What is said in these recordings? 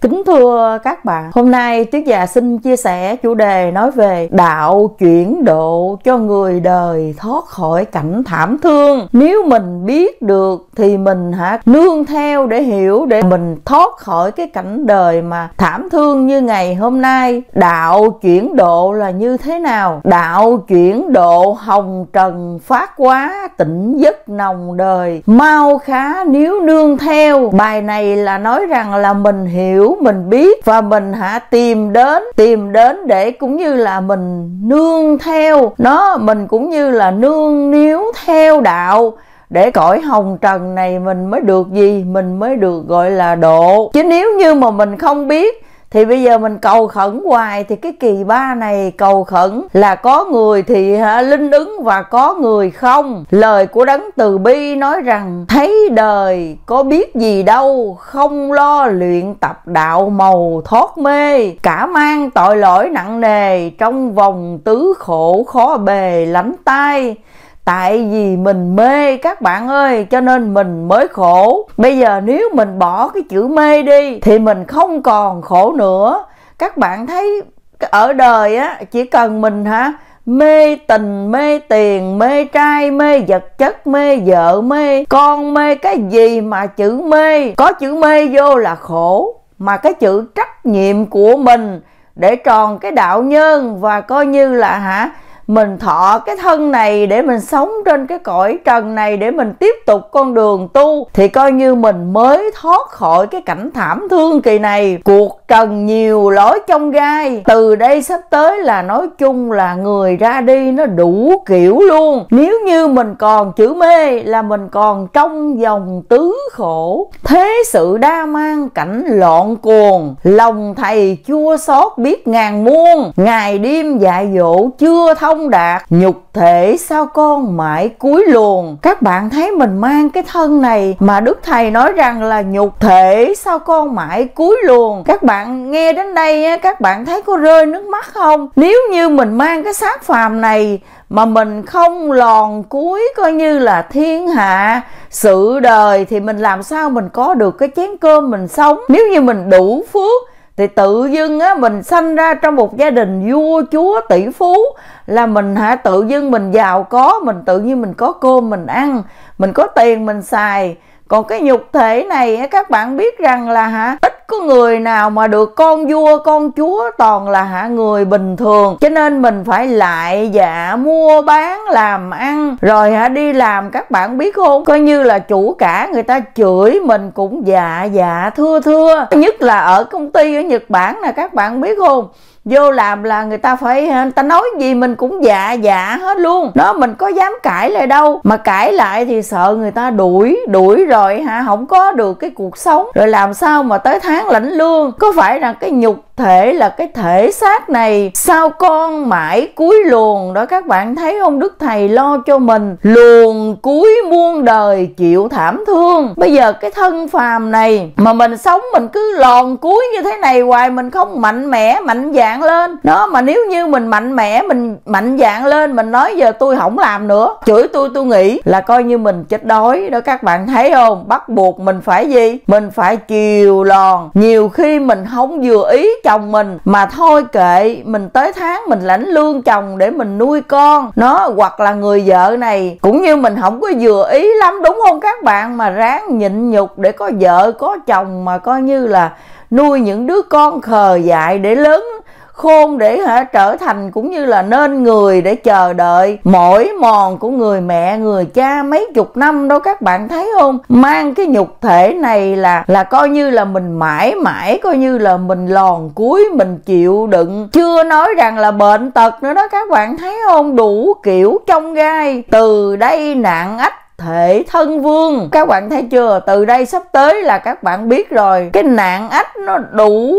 Kính thưa các bạn, hôm nay Tuyết Dạ xin chia sẻ chủ đề nói về đạo chuyển độ cho người đời thoát khỏi cảnh thảm thương. Nếu mình biết được thì mình hả nương theo để hiểu để mình thoát khỏi cái cảnh đời mà thảm thương như ngày hôm nay. Đạo chuyển độ là như thế nào? Đạo chuyển độ hồng trần phát quá tỉnh giấc nồng đời. Mau khá nếu nương theo. Bài này là nói rằng là mình hiểu mình biết và mình hả tìm đến tìm đến để cũng như là mình nương theo nó mình cũng như là nương níu theo đạo để cõi hồng trần này mình mới được gì mình mới được gọi là độ chứ nếu như mà mình không biết thì bây giờ mình cầu khẩn hoài thì cái kỳ ba này cầu khẩn là có người thì hả, linh ứng và có người không lời của đấng từ bi nói rằng thấy đời có biết gì đâu không lo luyện tập đạo màu thoát mê cả mang tội lỗi nặng nề trong vòng tứ khổ khó bề lánh tay tại vì mình mê các bạn ơi cho nên mình mới khổ bây giờ nếu mình bỏ cái chữ mê đi thì mình không còn khổ nữa các bạn thấy ở đời á chỉ cần mình hả mê tình mê tiền mê trai mê vật chất mê vợ mê con mê cái gì mà chữ mê có chữ mê vô là khổ mà cái chữ trách nhiệm của mình để tròn cái đạo nhân và coi như là hả mình thọ cái thân này để mình sống trên cái cõi trần này để mình tiếp tục con đường tu thì coi như mình mới thoát khỏi cái cảnh thảm thương kỳ này cuộc trần nhiều lối trong gai từ đây sắp tới là nói chung là người ra đi nó đủ kiểu luôn nếu như mình còn chữ mê là mình còn trong dòng tứ khổ thế sự đa mang cảnh loạn cuồng lòng thầy chua xót biết ngàn muôn ngày đêm dạy dỗ chưa thông không đạt nhục thể sao con mãi cuối luồn các bạn thấy mình mang cái thân này mà đức thầy nói rằng là nhục thể sao con mãi cuối luồn các bạn nghe đến đây các bạn thấy có rơi nước mắt không nếu như mình mang cái xác phàm này mà mình không lòn cuối coi như là thiên hạ sự đời thì mình làm sao mình có được cái chén cơm mình sống nếu như mình đủ phước thì tự dưng á mình sanh ra trong một gia đình vua chúa tỷ phú là mình hả tự dưng mình giàu có mình tự nhiên mình có cơm mình ăn mình có tiền mình xài còn cái nhục thể này các bạn biết rằng là hả ít có người nào mà được con vua con chúa toàn là hạ người bình thường cho nên mình phải lại dạ mua bán làm ăn rồi hả đi làm các bạn biết không coi như là chủ cả người ta chửi mình cũng dạ dạ thưa thưa nhất là ở công ty ở nhật bản nè các bạn biết không vô làm là người ta phải người ta nói gì mình cũng dạ dạ hết luôn đó mình có dám cãi lại đâu mà cãi lại thì sợ người ta đuổi đuổi rồi hả không có được cái cuộc sống rồi làm sao mà tới tháng lãnh lương có phải là cái nhục thể là cái thể xác này sao con mãi cuối luồn đó các bạn thấy không đức thầy lo cho mình luồn cuối muôn đời chịu thảm thương bây giờ cái thân phàm này mà mình sống mình cứ lòn cuối như thế này hoài mình không mạnh mẽ mạnh dạng lên đó mà nếu như mình mạnh mẽ mình mạnh dạng lên mình nói giờ tôi không làm nữa chửi tôi tôi nghĩ là coi như mình chết đói đó các bạn thấy không bắt buộc mình phải gì mình phải chiều lòn nhiều khi mình không vừa ý chồng mình mà thôi kệ mình tới tháng mình lãnh lương chồng để mình nuôi con nó hoặc là người vợ này cũng như mình không có vừa ý lắm đúng không các bạn mà ráng nhịn nhục để có vợ có chồng mà coi như là nuôi những đứa con khờ dại để lớn khôn để hả trở thành cũng như là nên người để chờ đợi mỗi mòn của người mẹ người cha mấy chục năm đó các bạn thấy không mang cái nhục thể này là là coi như là mình mãi mãi coi như là mình lòn cuối mình chịu đựng chưa nói rằng là bệnh tật nữa đó các bạn thấy không đủ kiểu trong gai từ đây nạn ách thể thân vương các bạn thấy chưa từ đây sắp tới là các bạn biết rồi cái nạn ách nó đủ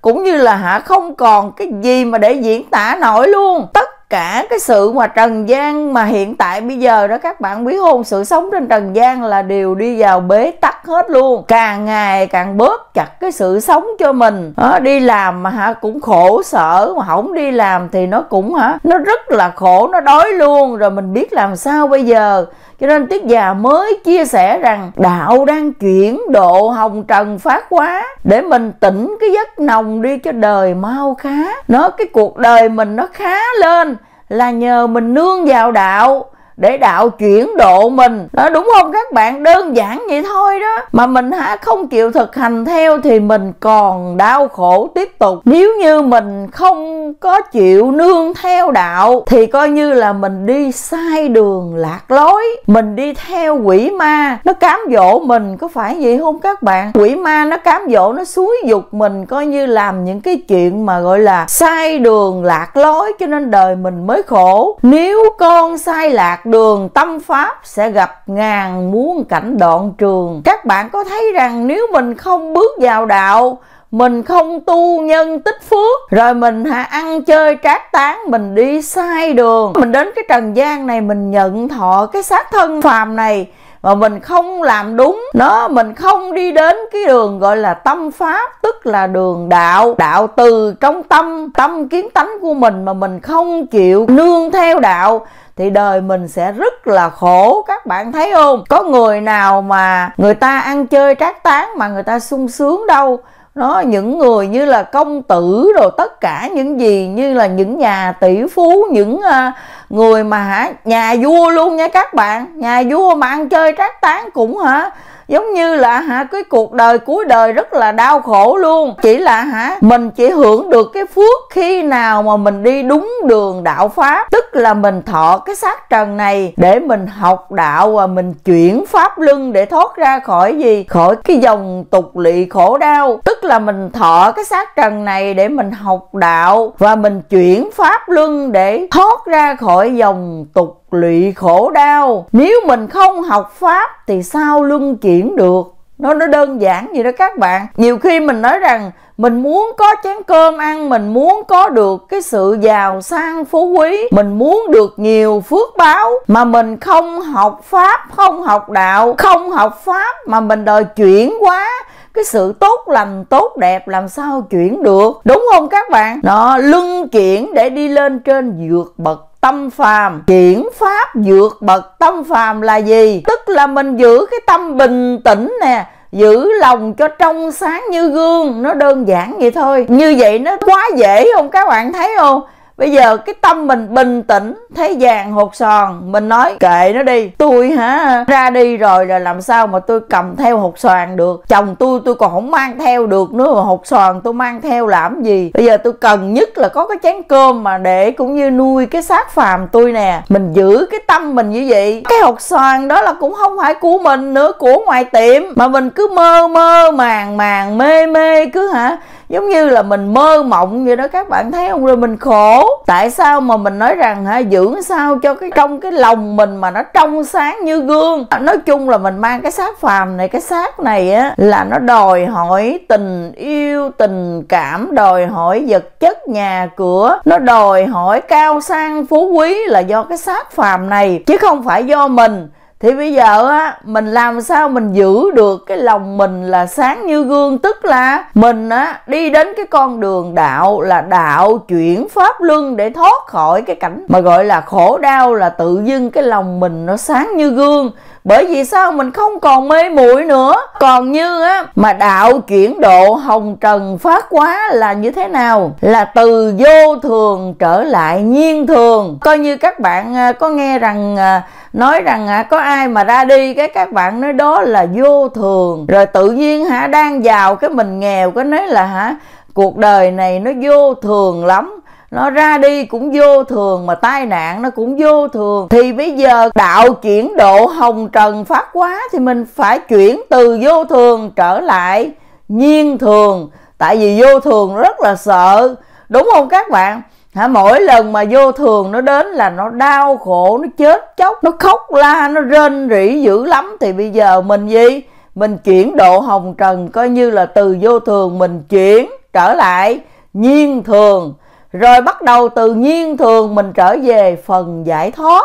cũng như là hả không còn cái gì mà để diễn tả nổi luôn tất cả cái sự mà trần gian mà hiện tại bây giờ đó các bạn biết hôn sự sống trên trần gian là đều đi vào bế tắc hết luôn càng ngày càng bớt chặt cái sự sống cho mình đó, đi làm mà hả cũng khổ sở mà không đi làm thì nó cũng hả nó rất là khổ nó đói luôn rồi mình biết làm sao bây giờ cho nên tiết già mới chia sẻ rằng đạo đang chuyển độ hồng trần phát quá để mình tỉnh cái giấc nồng đi cho đời mau khá nó cái cuộc đời mình nó khá lên là nhờ mình nương vào đạo để đạo chuyển độ mình đó đúng không các bạn đơn giản vậy thôi đó mà mình hả không chịu thực hành theo thì mình còn đau khổ tiếp tục nếu như mình không có chịu nương theo đạo thì coi như là mình đi sai đường lạc lối mình đi theo quỷ ma nó cám dỗ mình có phải vậy không các bạn quỷ ma nó cám dỗ nó xúi dục mình coi như làm những cái chuyện mà gọi là sai đường lạc lối cho nên đời mình mới khổ nếu con sai lạc đường tâm pháp sẽ gặp ngàn muôn cảnh đoạn trường các bạn có thấy rằng nếu mình không bước vào đạo mình không tu nhân tích phước rồi mình hạ ăn chơi trác tán mình đi sai đường mình đến cái trần gian này mình nhận thọ cái xác thân phàm này mà mình không làm đúng nó mình không đi đến cái đường gọi là tâm pháp tức là đường đạo đạo từ trong tâm tâm kiến tánh của mình mà mình không chịu nương theo đạo thì đời mình sẽ rất là khổ các bạn thấy không có người nào mà người ta ăn chơi trác tán mà người ta sung sướng đâu nó những người như là công tử rồi tất cả những gì như là những nhà tỷ phú những uh, người mà hả nhà vua luôn nha các bạn nhà vua mà ăn chơi trác tán cũng hả giống như là hả cái cuộc đời cuối đời rất là đau khổ luôn chỉ là hả mình chỉ hưởng được cái phước khi nào mà mình đi đúng đường đạo pháp tức là mình thọ cái xác trần này để mình học đạo và mình chuyển pháp luân để thoát ra khỏi gì khỏi cái dòng tục lị khổ đau tức là mình thọ cái xác trần này để mình học đạo và mình chuyển pháp luân để thoát ra khỏi dòng tục lụy khổ đau nếu mình không học pháp thì sao luân chuyển được nó nó đơn giản vậy đó các bạn nhiều khi mình nói rằng mình muốn có chén cơm ăn mình muốn có được cái sự giàu sang phú quý mình muốn được nhiều phước báo mà mình không học pháp không học đạo không học pháp mà mình đòi chuyển quá cái sự tốt lành tốt đẹp làm sao chuyển được đúng không các bạn nó luân chuyển để đi lên trên vượt bậc tâm phàm chuyển pháp dược bậc tâm phàm là gì tức là mình giữ cái tâm bình tĩnh nè giữ lòng cho trong sáng như gương nó đơn giản vậy thôi như vậy nó quá dễ không các bạn thấy không bây giờ cái tâm mình bình tĩnh thấy vàng hột sòn mình nói kệ nó đi tôi hả ra đi rồi là làm sao mà tôi cầm theo hột xoàn được chồng tôi tôi còn không mang theo được nữa mà hột xoàn tôi mang theo làm gì bây giờ tôi cần nhất là có cái chén cơm mà để cũng như nuôi cái xác phàm tôi nè mình giữ cái tâm mình như vậy cái hột xoàn đó là cũng không phải của mình nữa của ngoài tiệm mà mình cứ mơ mơ màng màng mê mê cứ hả giống như là mình mơ mộng vậy đó các bạn thấy không rồi mình khổ tại sao mà mình nói rằng hả dưỡng sao cho cái trong cái lòng mình mà nó trong sáng như gương nói chung là mình mang cái xác phàm này cái xác này á là nó đòi hỏi tình yêu tình cảm đòi hỏi vật chất nhà cửa nó đòi hỏi cao sang phú quý là do cái xác phàm này chứ không phải do mình thì bây giờ á mình làm sao mình giữ được cái lòng mình là sáng như gương tức là mình á đi đến cái con đường đạo là đạo chuyển pháp luân để thoát khỏi cái cảnh mà gọi là khổ đau là tự dưng cái lòng mình nó sáng như gương bởi vì sao mình không còn mê muội nữa còn như á mà đạo chuyển độ hồng trần phát quá là như thế nào là từ vô thường trở lại nhiên thường coi như các bạn à, có nghe rằng à, nói rằng à, có ai mà ra đi cái các bạn nói đó là vô thường rồi tự nhiên hả đang giàu cái mình nghèo cái nói là hả cuộc đời này nó vô thường lắm nó ra đi cũng vô thường mà tai nạn nó cũng vô thường thì bây giờ đạo chuyển độ hồng trần phát quá thì mình phải chuyển từ vô thường trở lại nhiên thường tại vì vô thường rất là sợ đúng không các bạn hả mỗi lần mà vô thường nó đến là nó đau khổ nó chết chóc nó khóc la nó rên rỉ dữ lắm thì bây giờ mình gì mình chuyển độ hồng trần coi như là từ vô thường mình chuyển trở lại nhiên thường rồi bắt đầu từ nhiên thường mình trở về phần giải thoát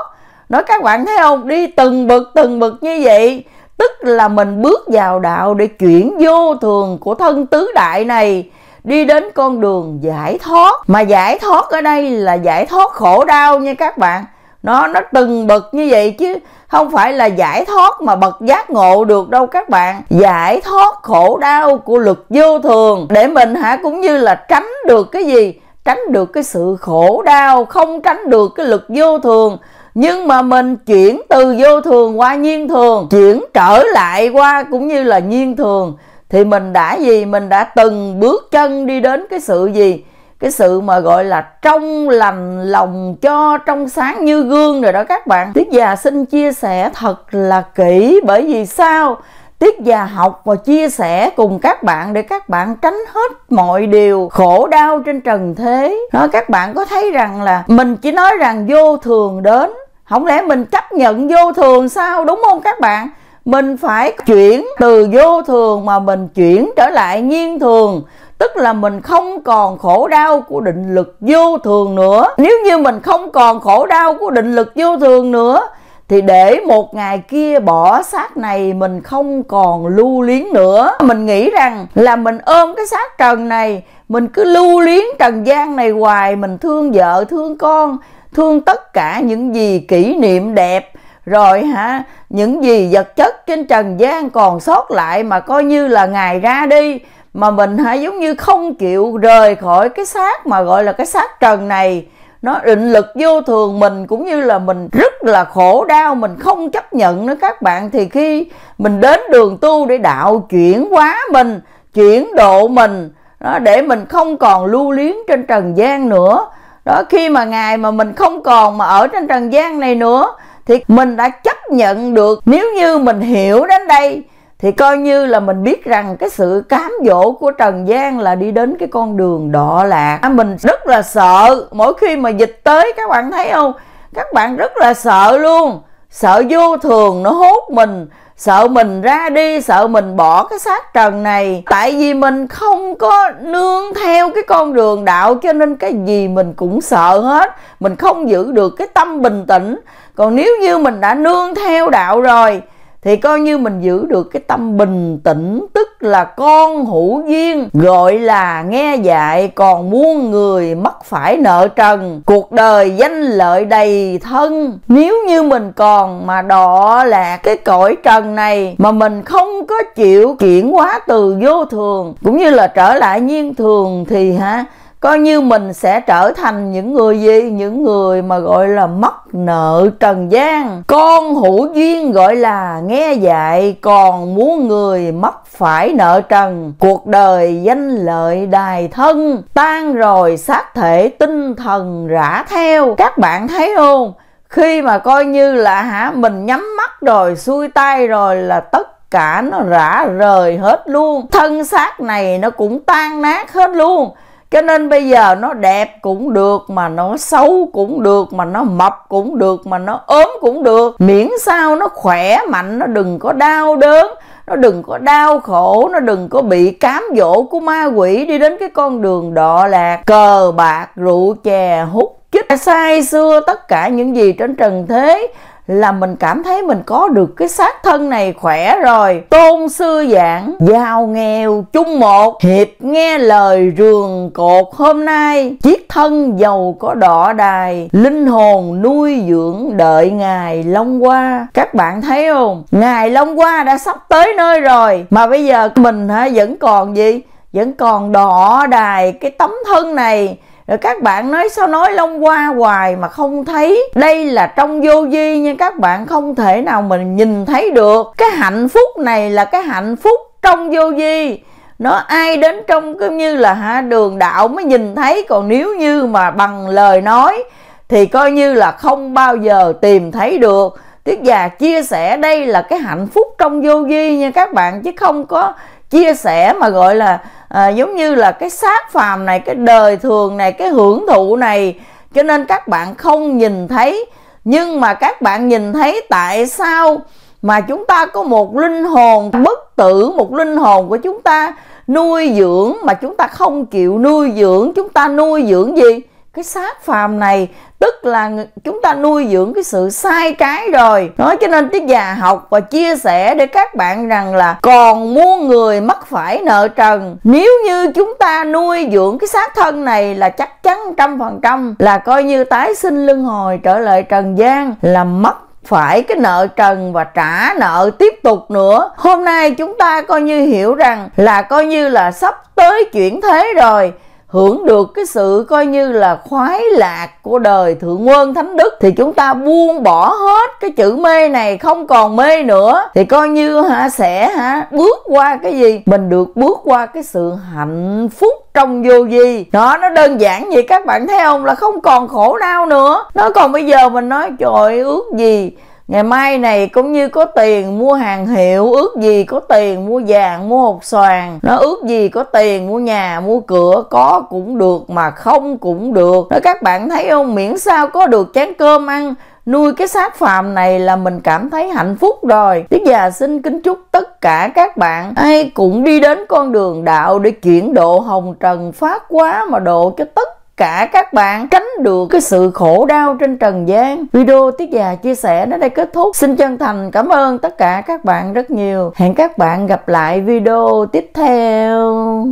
nói các bạn thấy không đi từng bậc từng bậc như vậy tức là mình bước vào đạo để chuyển vô thường của thân tứ đại này đi đến con đường giải thoát mà giải thoát ở đây là giải thoát khổ đau nha các bạn nó nó từng bậc như vậy chứ không phải là giải thoát mà bậc giác ngộ được đâu các bạn giải thoát khổ đau của luật vô thường để mình hả cũng như là tránh được cái gì tránh được cái sự khổ đau không tránh được cái lực vô thường nhưng mà mình chuyển từ vô thường qua nhiên thường chuyển trở lại qua cũng như là nhiên thường thì mình đã gì mình đã từng bước chân đi đến cái sự gì cái sự mà gọi là trong lành lòng cho trong sáng như gương rồi đó các bạn tiết già xin chia sẻ thật là kỹ bởi vì sao Tiết già học và chia sẻ cùng các bạn để các bạn tránh hết mọi điều khổ đau trên trần thế. Đó, ờ, các bạn có thấy rằng là mình chỉ nói rằng vô thường đến. Không lẽ mình chấp nhận vô thường sao đúng không các bạn? Mình phải chuyển từ vô thường mà mình chuyển trở lại nhiên thường tức là mình không còn khổ đau của định lực vô thường nữa nếu như mình không còn khổ đau của định lực vô thường nữa thì để một ngày kia bỏ xác này mình không còn lưu luyến nữa mình nghĩ rằng là mình ôm cái xác trần này mình cứ lưu luyến trần gian này hoài mình thương vợ thương con thương tất cả những gì kỷ niệm đẹp rồi hả những gì vật chất trên trần gian còn sót lại mà coi như là ngày ra đi mà mình hả giống như không chịu rời khỏi cái xác mà gọi là cái xác trần này nó định lực vô thường mình cũng như là mình rất là khổ đau mình không chấp nhận nữa các bạn thì khi mình đến đường tu để đạo chuyển hóa mình chuyển độ mình đó, để mình không còn lưu luyến trên trần gian nữa đó khi mà ngày mà mình không còn mà ở trên trần gian này nữa thì mình đã chấp nhận được nếu như mình hiểu đến đây thì coi như là mình biết rằng cái sự cám dỗ của trần gian là đi đến cái con đường đọa lạc à, mình rất là sợ mỗi khi mà dịch tới các bạn thấy không các bạn rất là sợ luôn sợ vô thường nó hút mình sợ mình ra đi sợ mình bỏ cái xác trần này tại vì mình không có nương theo cái con đường đạo cho nên cái gì mình cũng sợ hết mình không giữ được cái tâm bình tĩnh còn nếu như mình đã nương theo đạo rồi thì coi như mình giữ được cái tâm bình tĩnh tức là con hữu duyên gọi là nghe dạy còn muôn người mắc phải nợ trần cuộc đời danh lợi đầy thân nếu như mình còn mà đọ là cái cõi trần này mà mình không có chịu chuyển hóa từ vô thường cũng như là trở lại nhiên thường thì ha coi như mình sẽ trở thành những người gì những người mà gọi là mắc nợ trần gian con hữu duyên gọi là nghe dạy còn muốn người mắc phải nợ trần cuộc đời danh lợi đài thân tan rồi xác thể tinh thần rã theo các bạn thấy không khi mà coi như là hả mình nhắm mắt rồi xuôi tay rồi là tất cả nó rã rời hết luôn thân xác này nó cũng tan nát hết luôn cho nên bây giờ nó đẹp cũng được mà nó xấu cũng được mà nó mập cũng được mà nó ốm cũng được miễn sao nó khỏe mạnh nó đừng có đau đớn nó đừng có đau khổ nó đừng có bị cám dỗ của ma quỷ đi đến cái con đường đọa lạc cờ bạc rượu chè hút chích sai xưa tất cả những gì trên trần thế là mình cảm thấy mình có được cái xác thân này khỏe rồi tôn sư giảng giàu nghèo chung một hiệp nghe lời rường cột hôm nay chiếc thân giàu có đỏ đài linh hồn nuôi dưỡng đợi ngày long qua các bạn thấy không ngày long qua đã sắp tới nơi rồi mà bây giờ mình hả vẫn còn gì vẫn còn đỏ đài cái tấm thân này rồi các bạn nói sao nói long qua hoài mà không thấy đây là trong vô vi nhưng các bạn không thể nào mình nhìn thấy được cái hạnh phúc này là cái hạnh phúc trong vô vi nó ai đến trong cứ như là hả đường đạo mới nhìn thấy còn nếu như mà bằng lời nói thì coi như là không bao giờ tìm thấy được Tuyết già chia sẻ đây là cái hạnh phúc trong vô vi nha các bạn chứ không có chia sẻ mà gọi là à, giống như là cái xác phàm này cái đời thường này cái hưởng thụ này cho nên các bạn không nhìn thấy nhưng mà các bạn nhìn thấy tại sao mà chúng ta có một linh hồn bất tử một linh hồn của chúng ta nuôi dưỡng mà chúng ta không chịu nuôi dưỡng chúng ta nuôi dưỡng gì cái xác phàm này tức là chúng ta nuôi dưỡng cái sự sai trái rồi nói cho nên tiết già học và chia sẻ để các bạn rằng là còn muôn người mắc phải nợ trần nếu như chúng ta nuôi dưỡng cái xác thân này là chắc chắn trăm phần trăm là coi như tái sinh luân hồi trở lại trần gian là mất phải cái nợ trần và trả nợ tiếp tục nữa hôm nay chúng ta coi như hiểu rằng là coi như là sắp tới chuyển thế rồi hưởng được cái sự coi như là khoái lạc của đời thượng quân thánh đức thì chúng ta buông bỏ hết cái chữ mê này không còn mê nữa thì coi như hả sẽ hả bước qua cái gì mình được bước qua cái sự hạnh phúc trong vô gì nó nó đơn giản vậy các bạn thấy không là không còn khổ đau nữa nó còn bây giờ mình nói trời ước gì ngày mai này cũng như có tiền mua hàng hiệu ước gì có tiền mua vàng mua hột xoàn nó ước gì có tiền mua nhà mua cửa có cũng được mà không cũng được nó các bạn thấy không miễn sao có được chén cơm ăn nuôi cái xác phàm này là mình cảm thấy hạnh phúc rồi tiết già xin kính chúc tất cả các bạn ai cũng đi đến con đường đạo để chuyển độ hồng trần phát quá mà độ cho tất cả các bạn tránh được cái sự khổ đau trên trần gian video tiết già chia sẻ đến đây kết thúc xin chân thành cảm ơn tất cả các bạn rất nhiều hẹn các bạn gặp lại video tiếp theo